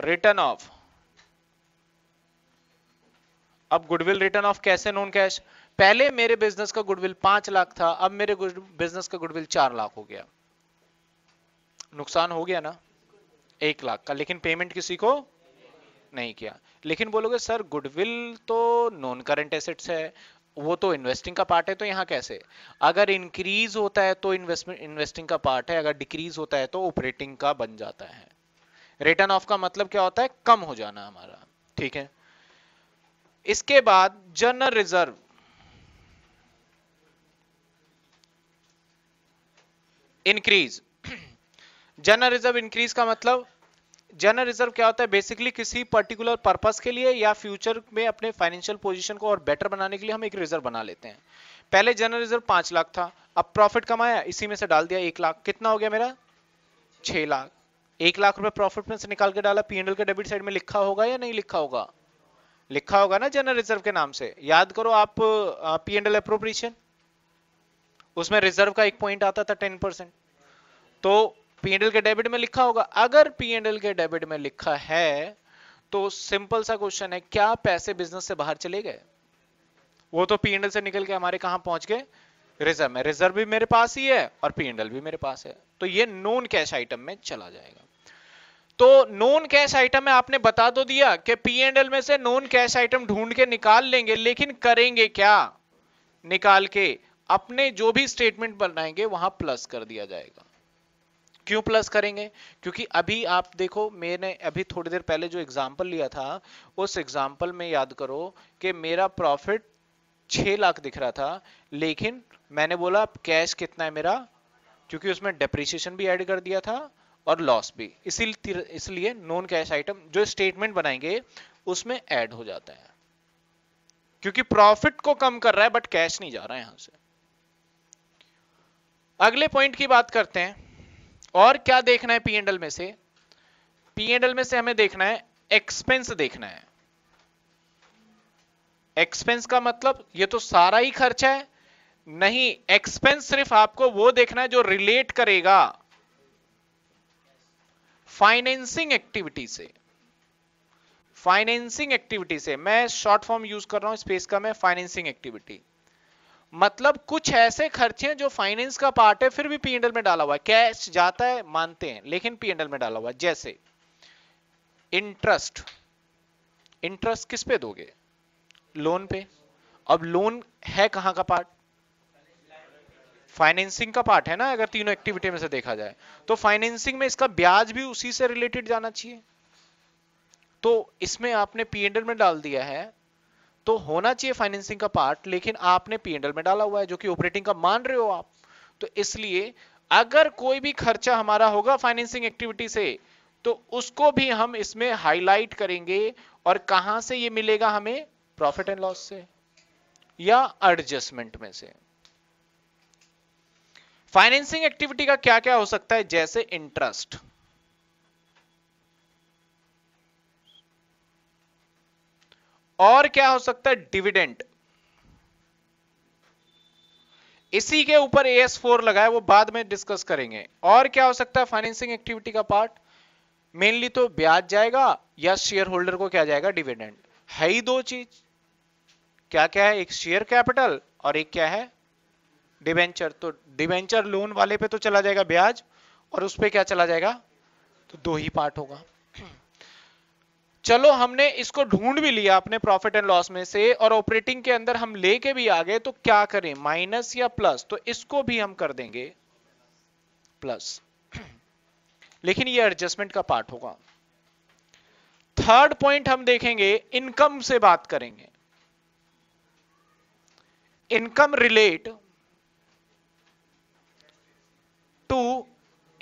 रिटर्न ऑफ अब गुडविल रिटर्न ऑफ कैसे नॉन कैश पहले मेरे बिजनेस का गुडविल पांच लाख था अब मेरे बिजनेस का गुडविल चार लाख हो गया नुकसान हो गया ना एक लाख का लेकिन पेमेंट किसी को नहीं किया लेकिन बोलोगे सर गुडविल तो नॉन करेंट एसेट्स है वो तो इन्वेस्टिंग का पार्ट है तो यहाँ कैसे अगर इंक्रीज होता है तो इन्वेस्टमेंट इन्वेस्टिंग का पार्ट है अगर डिक्रीज होता है तो ऑपरेटिंग का बन जाता है रिटर्न ऑफ का मतलब क्या होता है कम हो जाना हमारा ठीक है इसके बाद general reserve increase general reserve increase का मतलब जनरल रिजर्व क्या होता है बेसिकली किसी पर्टिकुलर पर्पस के लिए या फ्यूचर में अपने फाइनेंशियल पोजीशन को और बेटर बनाने के लिए हम एक रिजर्व बना लेते हैं पहले जनरल रिजर्व पांच लाख था अब प्रॉफिट कमाया इसी में से डाल दिया एक लाख कितना हो गया मेरा छह लाख एक लाख रुपए प्रॉफिट में से निकाल के डाला पीएनएल के डेबिट साइड में लिखा होगा या नहीं लिखा होगा लिखा होगा ना जनरल रिजर्व के नाम से याद करो आप पी एंडल अप्रोप्रिएशन उसमें रिजर्व का एक पॉइंट आता था टेन परसेंट तो पीएनएल के डेबिट में लिखा होगा अगर पीएनएल के डेबिट में लिखा है तो सिंपल सा क्वेश्चन है क्या पैसे बिजनेस से बाहर चले गए वो तो पीएनएल से निकल के हमारे कहां पहुंच गए रिजर्व में रिजर्व भी मेरे पास ही है और पीएनएल भी मेरे पास है तो ये नॉन कैश आइटम में चला जाएगा तो नॉन कैश आइटम में आपने बता तो दिया कि पीएनएल में से नॉन कैश आइटम ढूंढ के निकाल लेंगे लेकिन करेंगे क्या निकाल के अपने जो भी स्टेटमेंट बनाएंगे वहां प्लस कर दिया जाएगा क्यों प्लस करेंगे क्योंकि अभी आप देखो मैंने अभी थोड़ी देर पहले जो एग्जाम्पल लिया था उस एग्जाम्पल में याद करो कि मेरा प्रॉफिट छः लाख दिख रहा था लेकिन मैंने बोला कैश कितना है मेरा क्योंकि उसमें डिप्रिसिएशन भी ऐड कर दिया था और लॉस भी इसी इसलिए नॉन कैश आइटम जो स्टेटमेंट बनाएंगे उसमें ऐड हो जाता है क्योंकि प्रॉफिट को कम कर रहा है बट कैश नहीं जा रहा है यहां से अगले पॉइंट की बात करते हैं और क्या देखना है पी एंडल में से पी एंडल में से हमें देखना है एक्सपेंस देखना है एक्सपेंस का मतलब ये तो सारा ही खर्चा है नहीं एक्सपेंस सिर्फ आपको वो देखना है जो रिलेट करेगा फाइनेंसिंग एक्टिविटी से फाइनेंसिंग एक्टिविटी से मैं शॉर्ट फॉर्म यूज कर रहा हूं स्पेस का मैं फाइनेंसिंग एक्टिविटी मतलब कुछ ऐसे खर्चे हैं जो फाइनेंस का पार्ट है फिर भी पीएनएल में डाला हुआ है कैश जाता है मानते हैं लेकिन पीएनएल में डाला हुआ है जैसे इंटरेस्ट इंटरेस्ट किस पे दोगे लोन पे अब लोन है कहां का पार्ट फाइनेंसिंग का पार्ट है ना अगर तीनों एक्टिविटी में से देखा जाए तो फाइनेंसिंग में इसका ब्याज भी उसी से रिलेटेड जाना चाहिए तो इसमें आपने पीएनएल में डाल दिया है तो होना चाहिए फाइनेंसिंग का पार्ट लेकिन आपने पीएनएल में डाला हुआ है जो कि ऑपरेटिंग का मान रहे हो आप तो इसलिए अगर कोई भी खर्चा हमारा होगा फाइनेंसिंग एक्टिविटी से तो उसको भी हम इसमें हाईलाइट करेंगे और कहां से ये मिलेगा हमें प्रॉफिट एंड लॉस से या एडजस्टमेंट में से फाइनेंसिंग एक्टिविटी का क्या क्या हो सकता है जैसे इंटरेस्ट और क्या हो सकता है डिविडेंट इसी के ऊपर ए एस फोर लगा वो बाद में डिस्कस करेंगे और क्या हो सकता है फाइनेंसिंग एक्टिविटी का पार्ट मेनली तो ब्याज जाएगा या शेयर होल्डर को क्या जाएगा डिविडेंड है ही दो चीज क्या क्या है एक शेयर कैपिटल और एक क्या है डिवेंचर तो डिवेंचर लोन वाले पे तो चला जाएगा ब्याज और उस पर क्या चला जाएगा तो दो ही पार्ट होगा चलो हमने इसको ढूंढ भी लिया अपने प्रॉफिट एंड लॉस में से और ऑपरेटिंग के अंदर हम लेके भी आ गए तो क्या करें माइनस या प्लस तो इसको भी हम कर देंगे प्लस लेकिन ये एडजस्टमेंट का पार्ट होगा थर्ड पॉइंट हम देखेंगे इनकम से बात करेंगे income relate to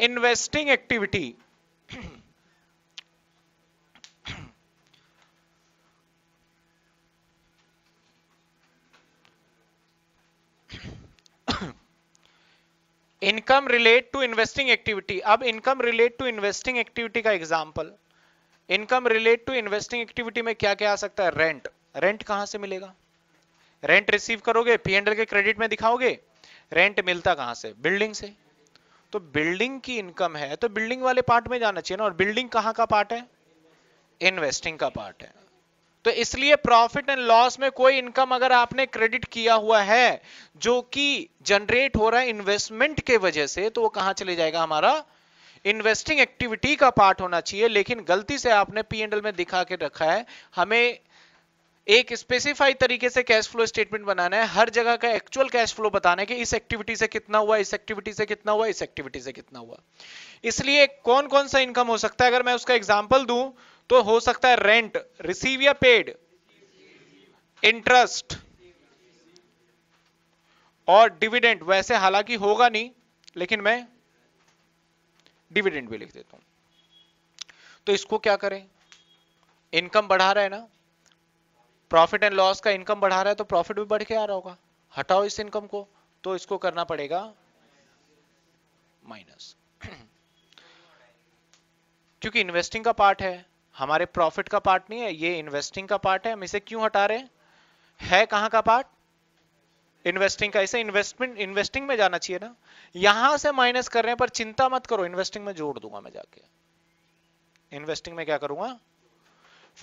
investing activity income relate to investing activity अब income relate to investing activity का example income relate to investing activity में क्या क्या आ सकता है रेंट रेंट कहां से मिलेगा रेंट रिसीव करोगे पी एंडल के क्रेडिट में दिखाओगे रेंट मिलता कहां से बिल्डिंग से तो बिल्डिंग की इनकम है तो बिल्डिंग वाले पार्ट में जाना चाहिए ना और बिल्डिंग कहां का पार्ट है इन्वेस्टिंग का पार्ट है तो इसलिए प्रॉफिट एंड लॉस में कोई इनकम अगर आपने क्रेडिट किया हुआ है जो कि जनरेट हो रहा है इन्वेस्टमेंट के वजह से तो वो कहां चले जाएगा हमारा इन्वेस्टिंग एक्टिविटी का पार्ट होना चाहिए लेकिन गलती से आपने पी एंडल में दिखा के रखा है हमें एक स्पेसिफाई तरीके से कैश फ्लो स्टेटमेंट बनाना है हर जगह का एक्चुअल कैश फ्लो बताना है कि इस एक्टिविटी से कितना हुआ इस एक्टिविटी से कितना हुआ इस एक्टिविटी से कितना हुआ इसलिए कौन कौन सा इनकम हो सकता है अगर मैं उसका एग्जाम्पल दूं तो हो सकता है रेंट रिसीव या पेड इंटरेस्ट और डिविडेंड वैसे हालांकि होगा नहीं लेकिन मैं डिविडेंड भी लिख देता हूं तो इसको क्या करें इनकम बढ़ा रहा है ना प्रॉफिट एंड लॉस का इनकम बढ़ा रहा है तो प्रॉफिट भी बढ़ के आ रहा होगा हटाओ इस इनकम को तो इसको करना पड़ेगा माइनस क्योंकि इन्वेस्टिंग का पार्ट है हमारे प्रॉफिट का पार्ट नहीं है ये इन्वेस्टिंग का पार्ट है हम इसे क्यों हटा रहे हैं है कहां का पार्ट इन्वेस्टिंग का इसे इन्वेस्टमेंट इन्वेस्टिंग में जाना चाहिए ना यहां से माइनस कर रहे हैं पर चिंता मत करो इन्वेस्टिंग में जोड़ दूंगा मैं जाके इन्वेस्टिंग में क्या करूंगा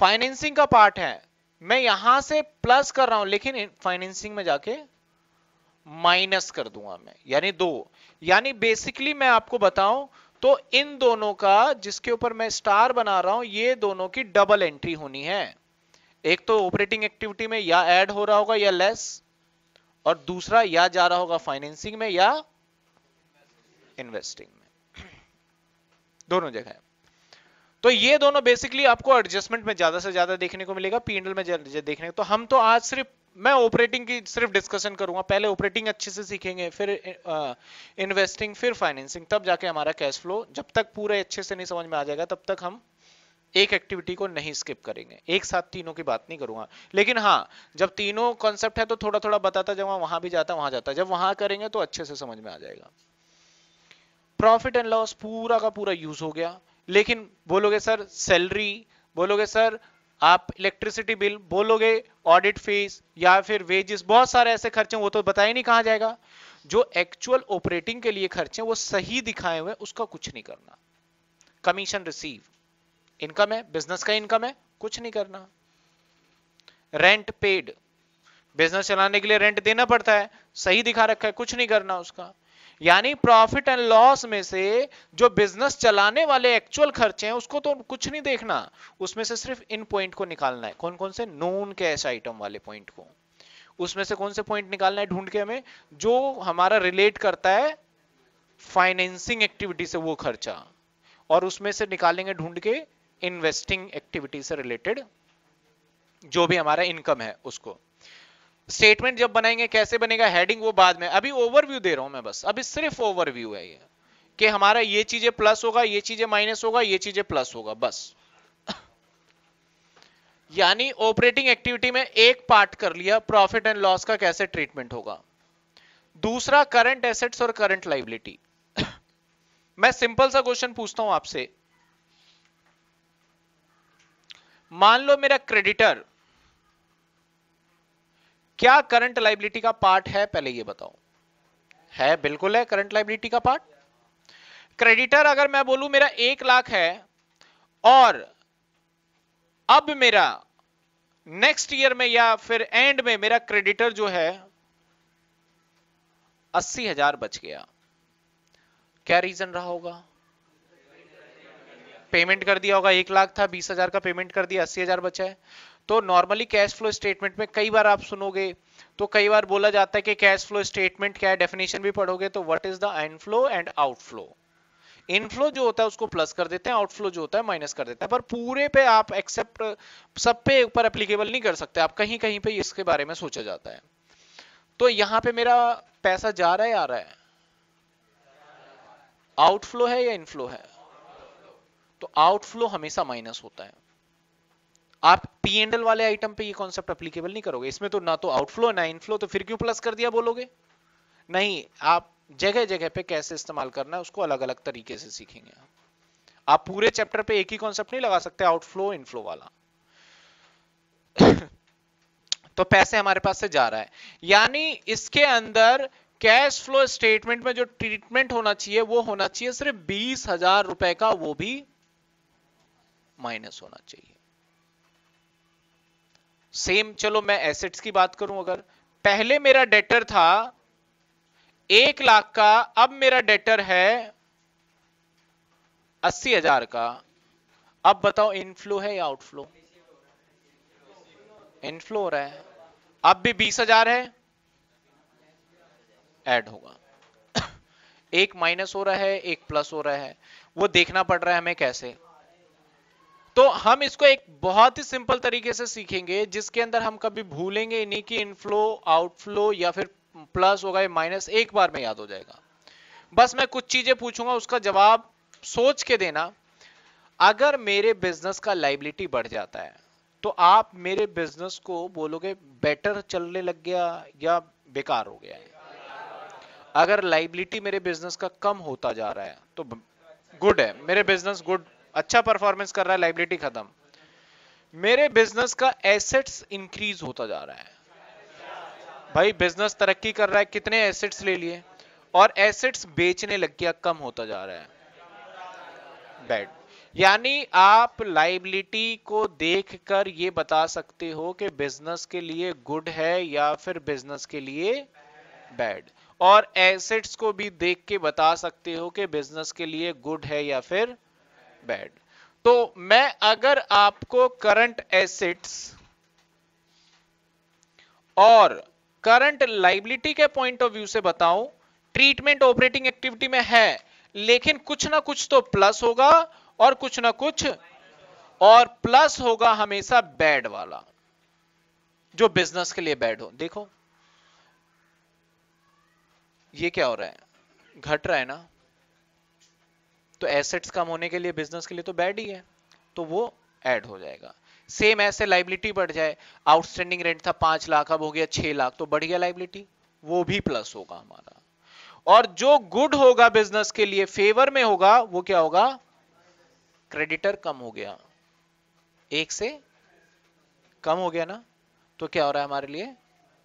फाइनेंसिंग का पार्ट है मैं यहां से प्लस कर रहा हूं लेकिन फाइनेंसिंग में जाके माइनस कर दूंगा मैं यानी दो यानी बेसिकली मैं आपको बताऊं तो इन दोनों का जिसके ऊपर मैं स्टार बना रहा हूं ये दोनों की डबल एंट्री होनी है एक तो ऑपरेटिंग एक्टिविटी में या ऐड हो रहा होगा या लेस और दूसरा या जा रहा होगा फाइनेंसिंग में या इन्वेस्टिंग में दोनों जगह तो ये दोनों बेसिकली आपको एडजस्टमेंट में ज्यादा से ज्यादा देखने को मिलेगा पीएनएल में देखने को तो हम तो आज सिर्फ मैं ऑपरेटिंग की सिर्फ डिस्कशन करूंगा पहले ऑपरेटिंग अच्छे से सीखेंगे फिर इन्वेस्टिंग फिर फाइनेंसिंग तब जाके हमारा कैश फ्लो जब तक पूरे अच्छे से नहीं समझ में आ जाएगा तब तक हम एक एक्टिविटी को नहीं स्किप करेंगे एक साथ तीनों की बात नहीं करूंगा लेकिन हाँ जब तीनों कॉन्सेप्ट है तो थोड़ा थोड़ा बताता जब वहां भी जाता वहां जाता जब वहां करेंगे तो अच्छे से समझ में आ जाएगा प्रॉफिट एंड लॉस पूरा का पूरा यूज हो गया लेकिन बोलोगे सर सैलरी बोलोगे सर आप इलेक्ट्रिसिटी बिल बोलोगे ऑडिट फीस या फिर वेजेस बहुत सारे ऐसे खर्चे वो तो बताया नहीं कहा जाएगा जो एक्चुअल ऑपरेटिंग के लिए खर्चे वो सही दिखाए हुए उसका कुछ नहीं करना कमीशन रिसीव इनकम है बिजनेस का इनकम है कुछ नहीं करना रेंट पेड बिजनेस चलाने के लिए रेंट देना पड़ता है सही दिखा रखा है कुछ नहीं करना उसका यानी प्रॉफिट एंड लॉस में से जो बिजनेस चलाने वाले एक्चुअल खर्चे हैं उसको तो कुछ नहीं देखना उसमें से सिर्फ इन पॉइंट को निकालना है कौन कौन से नॉन कैश आइटम वाले पॉइंट को उसमें से कौन से पॉइंट निकालना है ढूंढ के हमें जो हमारा रिलेट करता है फाइनेंसिंग एक्टिविटी से वो खर्चा और उसमें से निकालेंगे ढूंढ के इन्वेस्टिंग एक्टिविटी से रिलेटेड जो भी हमारा इनकम है उसको स्टेटमेंट जब बनाएंगे कैसे बनेगा हेडिंग वो बाद में अभी ओवरव्यू दे रहा हूं मैं बस अभी सिर्फ ओवरव्यू है ये कि हमारा ये चीजें प्लस होगा ये चीजें माइनस होगा ये चीजें प्लस होगा बस यानी ऑपरेटिंग एक्टिविटी में एक पार्ट कर लिया प्रॉफिट एंड लॉस का कैसे ट्रीटमेंट होगा दूसरा करंट एसेट्स और करंट लाइबिलिटी मैं सिंपल सा क्वेश्चन पूछता हूं आपसे मान लो मेरा क्रेडिटर क्या करंट लाइबिलिटी का पार्ट है पहले ये बताओ है बिल्कुल है करंट लाइबिलिटी का पार्ट क्रेडिटर अगर मैं बोलू मेरा एक लाख है और अब मेरा नेक्स्ट ईयर में या फिर एंड में मेरा क्रेडिटर जो है अस्सी हजार बच गया क्या रीजन रहा होगा पेमेंट कर दिया होगा एक लाख था बीस हजार का पेमेंट कर दिया अस्सी हजार बचा है तो नॉर्मली कैश फ्लो स्टेटमेंट में कई बार आप सुनोगे तो कई बार बोला जाता है कि कैश फ्लो स्टेटमेंट क्या है डेफिनेशन भी पढ़ोगे तो what is the inflow and outflow inflow जो होता है उसको प्लस कर देते हैं आउटफ्लो जो होता है माइनस कर देते हैं पर पूरे पे आप एक्सेप्ट सब पे ऊपर एप्लीकेबल नहीं कर सकते आप कहीं कहीं पे इसके बारे में सोचा जाता है तो यहाँ पे मेरा पैसा जा रहा है आ रहा है आउटफ्लो है या इनफ्लो है तो आउटफ्लो हमेशा माइनस होता है आप पी एंड एल वाले आइटम पे ये कॉन्सेप्ट अप्लीकेबल नहीं करोगे इसमें तो ना तो आउटफ्लो ना इनफ्लो तो फिर क्यों प्लस कर दिया बोलोगे नहीं आप जगह जगह पे कैसे इस्तेमाल करना है उसको अलग अलग तरीके से सीखेंगे आप पूरे चैप्टर पे एक ही कॉन्सेप्ट नहीं लगा सकते आउटफ्लो इनफ्लो वाला तो पैसे हमारे पास से जा रहा है यानी इसके अंदर कैश फ्लो स्टेटमेंट में जो ट्रीटमेंट होना चाहिए वो होना चाहिए सिर्फ बीस हजार रुपए का वो भी माइनस होना चाहिए सेम चलो मैं एसेट्स की बात करूं अगर पहले मेरा डेटर था एक लाख का अब मेरा डेटर है अस्सी हजार का अब बताओ इनफ्लो है या आउटफ्लो इनफ्लो हो रहा है अब भी बीस हजार है ऐड होगा एक माइनस हो रहा है एक प्लस हो रहा है वो देखना पड़ रहा है हमें कैसे तो हम इसको एक बहुत ही सिंपल तरीके से सीखेंगे जिसके अंदर हम कभी भूलेंगे नहीं कि इनफ्लो आउटफ्लो या फिर प्लस होगा या माइनस एक बार में याद हो जाएगा बस मैं कुछ चीजें पूछूंगा उसका जवाब सोच के देना अगर मेरे बिजनेस का लाइबिलिटी बढ़ जाता है तो आप मेरे बिजनेस को बोलोगे बेटर चलने लग गया या बेकार हो गया है अगर लाइबिलिटी मेरे बिजनेस का कम होता जा रहा है तो गुड है मेरे बिजनेस गुड अच्छा परफॉर्मेंस कर रहा है लाइबिलिटी खत्म मेरे बिजनेस का एसेट्स इंक्रीज होता जा रहा है भाई बिजनेस तरक्की कर रहा है कितने एसेट्स ले लिए और एसेट्स बेचने लग गया कम होता जा रहा है बैड यानी आप लाइबिलिटी को देखकर ये बता सकते हो कि बिजनेस के लिए गुड है या फिर बिजनेस के लिए बैड और एसेट्स को भी देख के बता सकते हो कि बिजनेस के लिए गुड है या फिर बैड तो मैं अगर आपको करंट एसेट्स और करंट लाइबिलिटी के पॉइंट ऑफ व्यू से बताऊं ट्रीटमेंट ऑपरेटिंग एक्टिविटी में है लेकिन कुछ ना कुछ तो प्लस होगा और कुछ ना कुछ और प्लस होगा हमेशा बैड वाला जो बिजनेस के लिए बैड हो देखो ये क्या हो रहा है घट रहा है ना तो एसेट्स कम होने के लिए बिजनेस के लिए तो बैड ही है तो वो ऐड हो जाएगा सेम ऐसे लाइबिलिटी बढ़ जाए आउटस्टैंडिंग रेंट था पांच लाख अब हो गया छह लाख तो बढ़ गया लाइबिलिटी वो भी प्लस होगा हमारा और जो गुड होगा बिजनेस के लिए फेवर में होगा वो क्या होगा क्रेडिटर कम हो गया एक से कम हो गया ना तो क्या हो रहा है हमारे लिए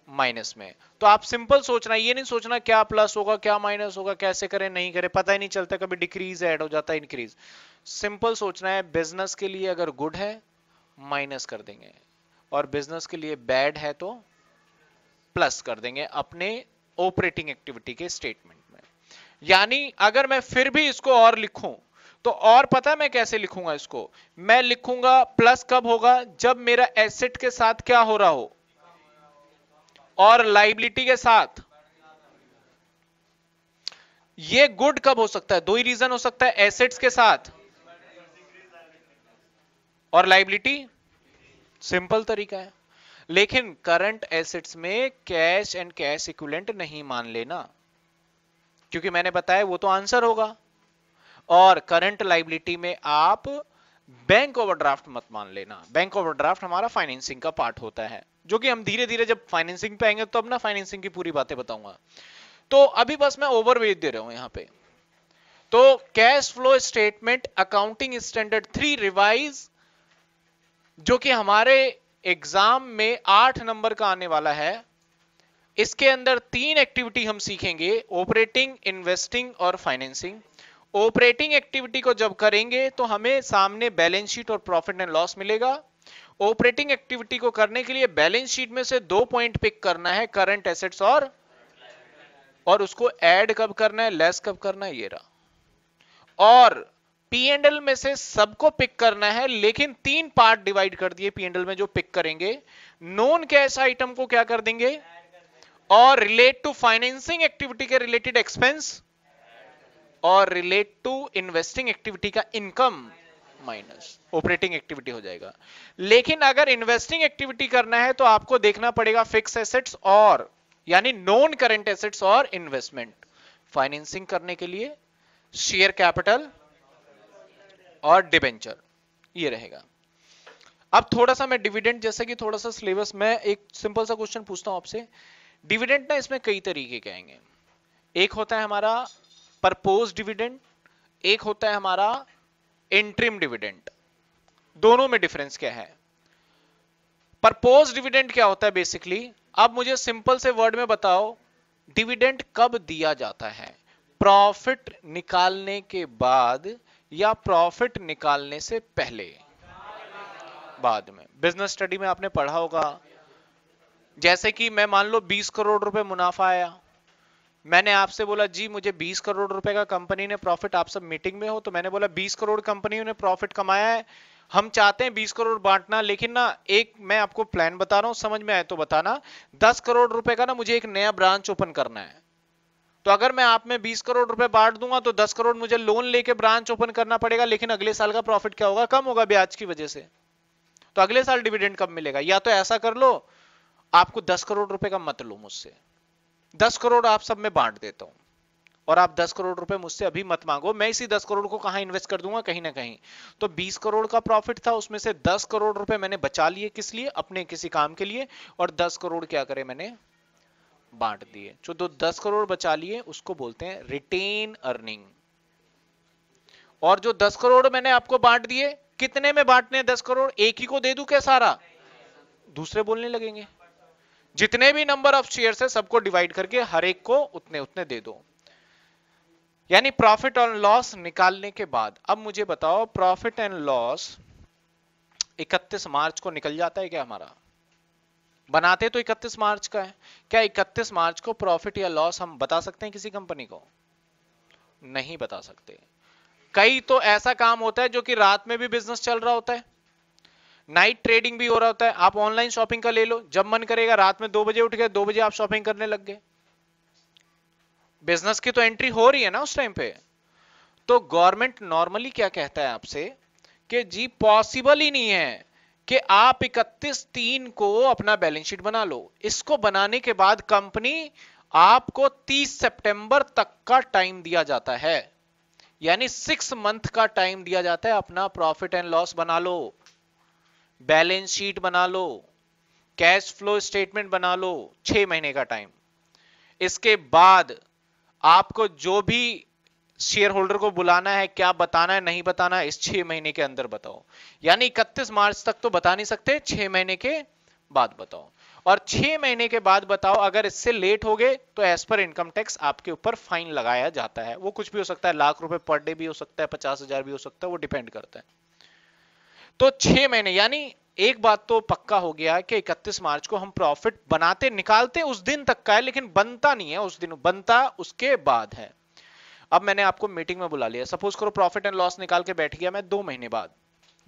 माइनस में तो आप सिंपल सोचना ये नहीं सोचना क्या प्लस होगा क्या माइनस होगा कैसे करें नहीं करें पता ही नहीं चलता कभी डिक्रीज ऐड हो जाता है इंक्रीज सिंपल सोचना है बिजनेस के लिए अगर गुड है माइनस कर देंगे और बिजनेस के लिए बैड है तो प्लस कर देंगे अपने ऑपरेटिंग एक्टिविटी के स्टेटमेंट में यानी अगर मैं फिर भी इसको और लिखूं तो और पता है मैं कैसे लिखूंगा इसको मैं लिखूंगा प्लस कब होगा जब मेरा एसेट के साथ क्या हो रहा हो और लाइबिलिटी के साथ ये गुड कब हो सकता है दो ही रीजन हो सकता है एसेट्स के साथ और लाइबिलिटी सिंपल तरीका है लेकिन करंट एसेट्स में कैश एंड कैश इक्विलेंट नहीं मान लेना क्योंकि मैंने बताया वो तो आंसर होगा और करंट लाइबिलिटी में आप बैंक ओवरड्राफ्ट मत मान लेना बैंक ओवरड्राफ्ट हमारा फाइनेंसिंग का पार्ट होता है जो कि हम धीरे धीरे जब फाइनेंसिंग पे आएंगे तो अपना फाइनेंसिंग की पूरी बातें बताऊंगा तो अभी बस मैं ओवरवेज दे रहा हूं यहाँ पे तो cash flow statement accounting standard three revise जो कि हमारे एग्जाम में आठ नंबर का आने वाला है इसके अंदर तीन एक्टिविटी हम सीखेंगे ऑपरेटिंग इन्वेस्टिंग और फाइनेंसिंग ऑपरेटिंग एक्टिविटी को जब करेंगे तो हमें सामने बैलेंस शीट और प्रॉफिट एंड लॉस मिलेगा ऑपरेटिंग एक्टिविटी को करने के लिए बैलेंस शीट में से दो पॉइंट पिक करना है करंट एसेट्स और और उसको ऐड कब करना है लेस कब करना है ये रहा और एल में से सबको पिक करना है लेकिन तीन पार्ट डिवाइड कर दिए पीएनएल में जो पिक करेंगे नॉन कैश आइटम को क्या कर देंगे और रिलेट टू फाइनेंसिंग एक्टिविटी के रिलेटेड एक्सपेंस और रिलेट टू इन्वेस्टिंग एक्टिविटी का इनकम माइनस ऑपरेटिंग एक्टिविटी हो जाएगा लेकिन अगर इन्वेस्टिंग एक्टिविटी करना है तो आपको देखना पड़ेगा फिक्स एसेट्स और यानी नॉन करेंट एसेट्स और इन्वेस्टमेंट फाइनेंसिंग करने के लिए शेयर कैपिटल और डिबेंचर ये रहेगा अब थोड़ा सा मैं डिविडेंट जैसे कि थोड़ा सा सिलेबस में एक सिंपल सा क्वेश्चन पूछता हूं आपसे डिविडेंट ना इसमें कई तरीके के आएंगे एक होता है हमारा परपोज डिविडेंट एक होता है हमारा इंट्रीम डिविडेंट दोनों में डिफरेंस क्या है परपोज डिविडेंट क्या होता है बेसिकली अब मुझे सिंपल से वर्ड में बताओ डिविडेंट कब दिया जाता है प्रॉफिट निकालने के बाद या प्रॉफिट निकालने से पहले बाद में बिजनेस स्टडी में आपने पढ़ा होगा जैसे कि मैं मान लो 20 करोड़ रुपए मुनाफा आया मैंने आपसे बोला जी मुझे 20 करोड़ रुपए का कंपनी ने प्रॉफिट आप सब मीटिंग में हो तो मैंने बोला 20 करोड़ कंपनी ने प्रॉफिट कमाया है हम चाहते हैं 20 करोड़ बांटना लेकिन ना एक मैं आपको प्लान बता रहा हूँ समझ में आए तो बताना 10 करोड़ रुपए का ना मुझे एक नया ब्रांच ओपन करना है तो अगर मैं आप में बीस करोड़ रुपए बांट दूंगा तो दस करोड़ मुझे लोन लेके ब्रांच ओपन करना पड़ेगा लेकिन अगले साल का प्रॉफिट क्या होगा कम होगा ब्याज की वजह से तो अगले साल डिविडेंड कब मिलेगा या तो ऐसा कर लो आपको दस करोड़ रुपए का मत लो मुझसे दस करोड़ आप सब में बांट देता हूं और आप दस करोड़ रुपए मुझसे अभी मत मांगो मैं इसी दस करोड़ को कहा इन्वेस्ट कर दूंगा कहीं ना कहीं तो बीस करोड़ का प्रॉफिट था उसमें से दस करोड़ रुपए मैंने बचा लिए किस लिए अपने किसी काम के लिए और दस करोड़ क्या करे मैंने बांट दिए जो दो दस करोड़ बचा लिए उसको बोलते हैं रिटेन अर्निंग और जो दस करोड़ मैंने आपको बांट दिए कितने में बांटने दस करोड़ एक ही को दे दू क्या सारा दूसरे बोलने लगेंगे जितने भी नंबर ऑफ शेयर है सबको डिवाइड करके हर एक को उतने उतने दे दो यानी प्रॉफिट और लॉस निकालने के बाद अब मुझे बताओ प्रॉफिट एंड लॉस 31 मार्च को निकल जाता है क्या हमारा बनाते तो 31 मार्च का है क्या 31 मार्च को प्रॉफिट या लॉस हम बता सकते हैं किसी कंपनी को नहीं बता सकते कई तो ऐसा काम होता है जो कि रात में भी बिजनेस चल रहा होता है नाइट ट्रेडिंग भी हो रहा होता है आप ऑनलाइन शॉपिंग का ले लो जब मन करेगा रात में दो बजे उठ गए दो बजे आप शॉपिंग करने लग गए बिजनेस की तो एंट्री हो रही है ना उस टाइम पे तो गवर्नमेंट नॉर्मली क्या कहता है आपसे कि जी पॉसिबल ही नहीं है कि आप 31 तीन को अपना बैलेंस शीट बना लो इसको बनाने के बाद कंपनी आपको 30 सितंबर तक का टाइम दिया जाता है यानी सिक्स मंथ का टाइम दिया जाता है अपना प्रॉफिट एंड लॉस बना लो बैलेंस शीट बना लो कैश फ्लो स्टेटमेंट बना लो छ महीने का टाइम इसके बाद आपको जो भी शेयर होल्डर को बुलाना है क्या बताना है नहीं बताना है इस छह महीने के अंदर बताओ यानी इकतीस मार्च तक तो बता नहीं सकते छह महीने के बाद बताओ और छह महीने के बाद बताओ अगर इससे लेट हो गए तो एज पर इनकम टैक्स आपके ऊपर फाइन लगाया जाता है वो कुछ भी हो सकता है लाख रुपए पर डे भी हो सकता है पचास हजार भी हो सकता है वो डिपेंड करता है तो छह महीने यानी एक बात तो पक्का हो गया कि 31 मार्च को हम प्रॉफिट बनाते निकालते उस दिन तक का है लेकिन बनता नहीं है उस दिन बनता उसके बाद है अब मैंने आपको मीटिंग में बुला लिया सपोज करो प्रॉफिट एंड लॉस निकाल के बैठ गया मैं दो महीने बाद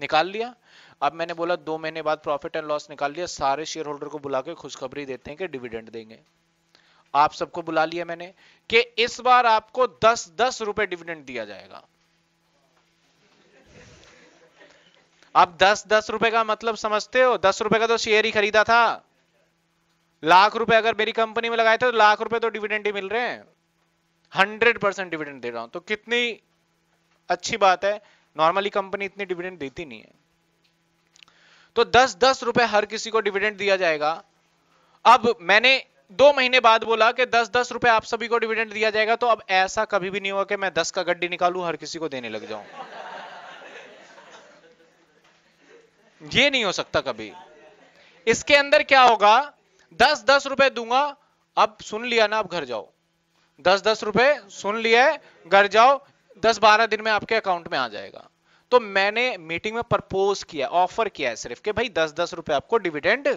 निकाल लिया अब मैंने बोला दो महीने बाद प्रॉफिट एंड लॉस निकाल लिया सारे शेयर होल्डर को बुला के खुशखबरी देते हैं कि डिविडेंड देंगे आप सबको बुला लिया मैंने कि इस बार आपको दस दस रुपए डिविडेंड दिया जाएगा अब दस दस रुपए का मतलब समझते हो दस रुपए का तो शेयर ही खरीदा था लाख रुपए अगर मेरी कंपनी में लगाए थे तो लाख रुपए तो डिविडेंड ही मिल रहे हैं हंड्रेड परसेंट डिविडेंड दे रहा हूं तो कितनी अच्छी बात है नॉर्मली कंपनी इतनी डिविडेंड देती नहीं है तो दस दस रुपए हर किसी को डिविडेंड दिया जाएगा अब मैंने दो महीने बाद बोला कि दस दस रुपए आप सभी को डिविडेंड दिया जाएगा तो अब ऐसा कभी भी नहीं होगा कि मैं दस का गड्डी निकालू हर किसी को देने लग जाऊं ये नहीं हो सकता कभी इसके अंदर क्या होगा दस दस रुपए दूंगा अब सुन लिया ना आप घर जाओ दस दस रुपए सुन लिया है घर जाओ दस बारह दिन में आपके अकाउंट में आ जाएगा तो मैंने मीटिंग में प्रपोज किया ऑफर किया है सिर्फ कि भाई दस दस रुपए आपको डिविडेंड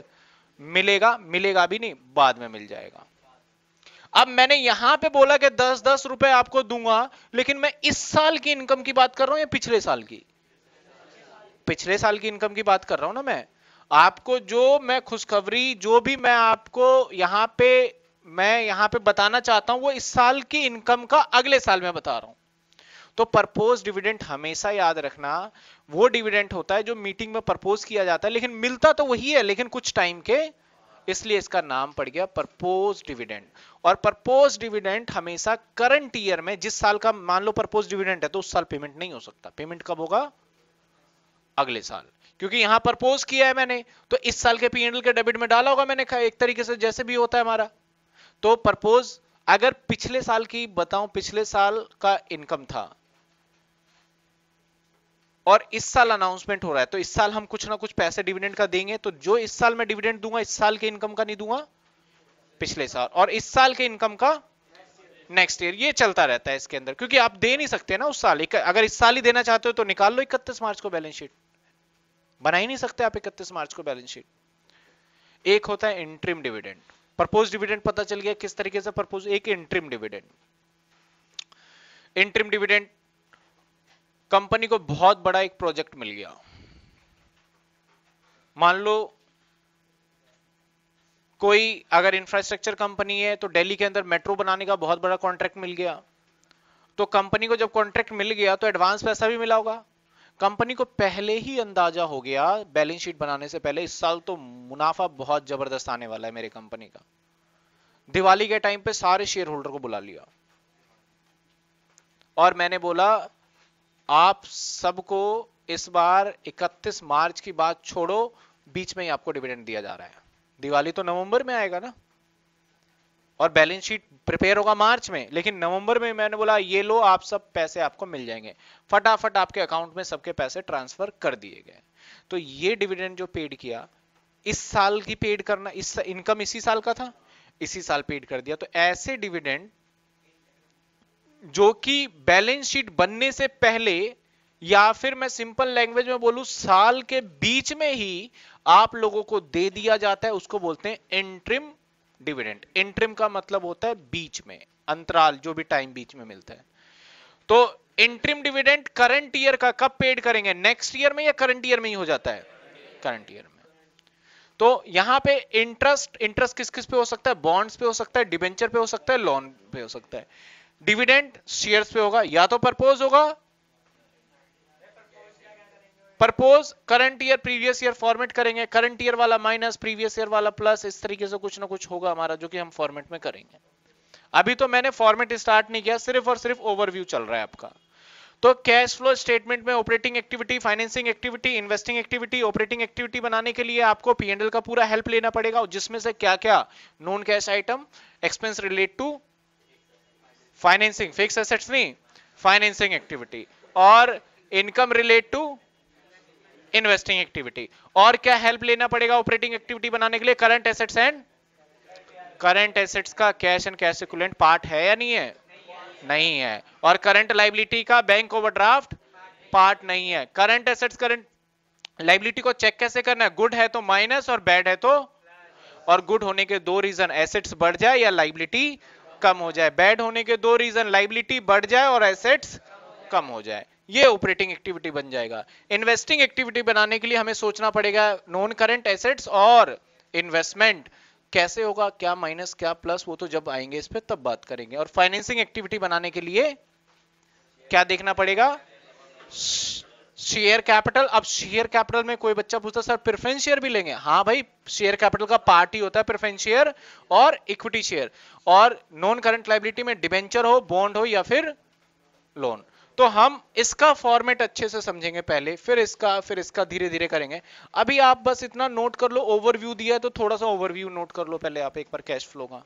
मिलेगा मिलेगा भी नहीं बाद में मिल जाएगा अब मैंने यहां पे बोला कि दस दस रुपए आपको दूंगा लेकिन मैं इस साल की इनकम की बात कर रहा हूं या पिछले साल की पिछले साल की इनकम की बात कर रहा हूं ना मैं आपको जो मैं खुशखबरी जो भी मैं आपको यहाँ पे मैं यहाँ पे बताना चाहता हूं वो इस साल की इनकम का अगले साल में बता रहा हूं तो परपोज डिविडेंट हमेशा याद रखना वो डिविडेंट होता है जो मीटिंग में परपोज किया जाता है लेकिन मिलता तो वही है लेकिन कुछ टाइम के इसलिए इसका नाम पड़ गया परपोज डिविडेंट और परपोज डिविडेंट हमेशा करंट ईयर में जिस साल का मान लो परपोज डिविडेंट है तो उस साल पेमेंट नहीं हो सकता पेमेंट कब होगा अगले साल क्योंकि यहां पर पोज किया है मैंने तो इस साल के पीएनएल के डेबिट में डाला होगा मैंने एक तरीके से जैसे भी होता है हमारा तो परपोज अगर पिछले साल की बताऊं पिछले साल का इनकम था और इस साल अनाउंसमेंट हो रहा है तो इस साल हम कुछ ना कुछ पैसे डिविडेंड का देंगे तो जो इस साल में डिविडेंड दूंगा इस साल के इनकम का नहीं दूंगा पिछले साल और इस साल के इनकम का नेक्स्ट ईयर ये चलता रहता है इसके अंदर क्योंकि आप दे नहीं सकते ना उस साल अगर इस साल ही देना चाहते हो तो निकाल लो इकतीस मार्च को बैलेंस शीट बना ही नहीं सकते आप इकतीस मार्च को बैलेंस शीट एक होता है इंट्रीम डिविडेंड प्रपोज डिविडेंड पता चल गया किस तरीके से प्रपोज एक interim dividend interim dividend company को बहुत बड़ा एक प्रोजेक्ट मिल गया मान लो कोई अगर इंफ्रास्ट्रक्चर कंपनी है तो दिल्ली के अंदर मेट्रो बनाने का बहुत बड़ा कॉन्ट्रैक्ट मिल गया तो कंपनी को जब कॉन्ट्रैक्ट मिल गया तो एडवांस पैसा भी मिला होगा कंपनी को पहले ही अंदाजा हो गया बैलेंस शीट बनाने से पहले इस साल तो मुनाफा बहुत जबरदस्त आने वाला है मेरे कंपनी का दिवाली के टाइम पे सारे शेयर होल्डर को बुला लिया और मैंने बोला आप सबको इस बार 31 मार्च की बात छोड़ो बीच में ही आपको डिविडेंड दिया जा रहा है दिवाली तो नवंबर में आएगा ना और बैलेंस शीट प्रिपेयर होगा मार्च में लेकिन नवंबर में मैंने बोला ये लो आप सब पैसे आपको मिल जाएंगे फटाफट आपके अकाउंट में सबके पैसे ट्रांसफर कर दिए गए तो ये डिविडेंड जो पेड किया इस साल की पेड करना इस इनकम इसी साल का था इसी साल पेड कर दिया तो ऐसे डिविडेंड जो कि बैलेंस शीट बनने से पहले या फिर मैं सिंपल लैंग्वेज में बोलूं साल के बीच में ही आप लोगों को दे दिया जाता है उसको बोलते हैं इंट्रिम डिविडेंड इंट्रिम का मतलब होता है बीच में अंतराल जो भी टाइम बीच में मिलता है तो इंट्रिम डिविडेंड करंट ईयर का कब पेड करेंगे नेक्स्ट ईयर में या करंट ईयर में ही हो जाता है करंट ईयर में तो यहां पे इंटरेस्ट इंटरेस्ट किस किस पे हो सकता है बॉन्ड्स पे हो सकता है डिबेंचर पे हो सकता है लोन पे हो सकता है डिविडेंड शेयर्स पे होगा या तो परपोज होगा propose current year previous year format करेंगे करंट ईयर वाला माइनस प्रीवियस ईयर वाला प्लस इस तरीके से कुछ ना कुछ होगा हमारा जो कि हम फॉर्मेट में करेंगे अभी तो मैंने फॉर्मेट स्टार्ट नहीं किया सिर्फ और सिर्फ ओवरव्यू चल रहा है आपका तो कैश फ्लो स्टेटमेंट में operating activity financing activity investing activity operating activity बनाने के लिए आपको पीएनएल का पूरा हेल्प लेना पड़ेगा जिसमें से क्या क्या non cash item expense relate to financing fix assets नहीं फाइनेंसिंग एक्टिविटी और income relate to investing activity और क्या हेल्प लेना पड़ेगा ऑपरेटिंग एक्टिविटी बनाने के लिए current assets and current assets का cash and cash equivalent part है या नहीं है नहीं है और करंट लाइबिलिटी का बैंक ओवरड्राफ्ट पार्ट नहीं है करंट एसेट्स करंट लाइबिलिटी को चेक कैसे करना है गुड है तो माइनस और बैड है तो और गुड होने के दो रीजन एसेट्स बढ़ जाए या लाइबिलिटी कम हो जाए बैड होने के दो रीजन लाइबिलिटी बढ़ जाए और एसेट्स कम हो जाए ये ऑपरेटिंग एक्टिविटी बन जाएगा इन्वेस्टिंग एक्टिविटी बनाने के लिए हमें सोचना पड़ेगा नॉन करंट एसेट्स और इन्वेस्टमेंट कैसे होगा क्या माइनस क्या प्लस वो तो जब आएंगे इस पर तब बात करेंगे और फाइनेंसिंग एक्टिविटी बनाने के लिए क्या देखना पड़ेगा शेयर कैपिटल अब शेयर कैपिटल में कोई बच्चा पूछता सर प्रिफरेंस शेयर भी लेंगे हाँ भाई शेयर कैपिटल का पार्ट ही होता है प्रिफरेंस शेयर और इक्विटी शेयर और नॉन करंट लाइबिलिटी में डिबेंचर हो बॉन्ड हो या फिर लोन तो हम इसका फॉर्मेट अच्छे से समझेंगे पहले फिर इसका फिर इसका धीरे धीरे करेंगे अभी आप बस इतना नोट कर लो ओवरव्यू दिया है तो थोड़ा सा ओवरव्यू नोट कर लो पहले आप एक बार कैश फ्लो का